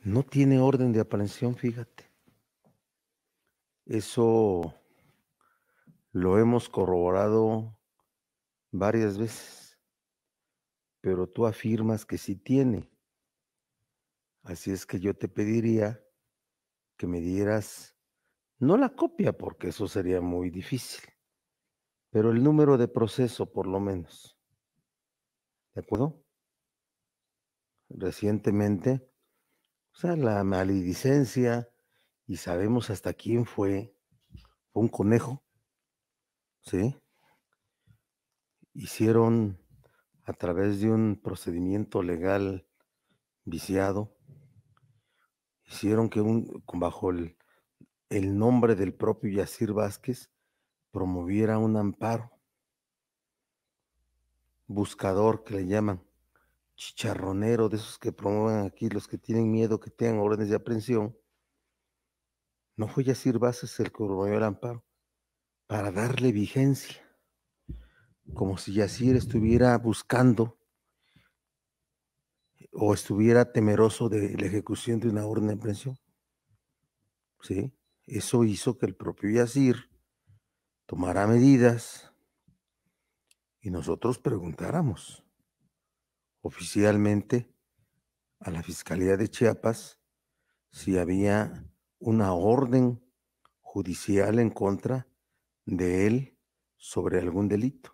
No tiene orden de aprehensión, fíjate. Eso lo hemos corroborado varias veces, pero tú afirmas que sí tiene. Así es que yo te pediría que me dieras, no la copia, porque eso sería muy difícil, pero el número de proceso por lo menos. ¿De acuerdo? Recientemente o sea, la maledicencia, y sabemos hasta quién fue, fue un conejo, ¿sí? Hicieron a través de un procedimiento legal viciado, hicieron que un, bajo el, el nombre del propio Yacir Vázquez, promoviera un amparo, buscador que le llaman chicharronero de esos que promueven aquí, los que tienen miedo, que tengan órdenes de aprehensión, no fue Yacir Bases el que promovió el amparo para darle vigencia, como si Yacir estuviera buscando o estuviera temeroso de la ejecución de una orden de aprehensión. ¿Sí? Eso hizo que el propio Yacir tomara medidas y nosotros preguntáramos oficialmente a la Fiscalía de Chiapas si había una orden judicial en contra de él sobre algún delito.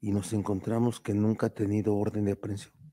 Y nos encontramos que nunca ha tenido orden de aprehensión.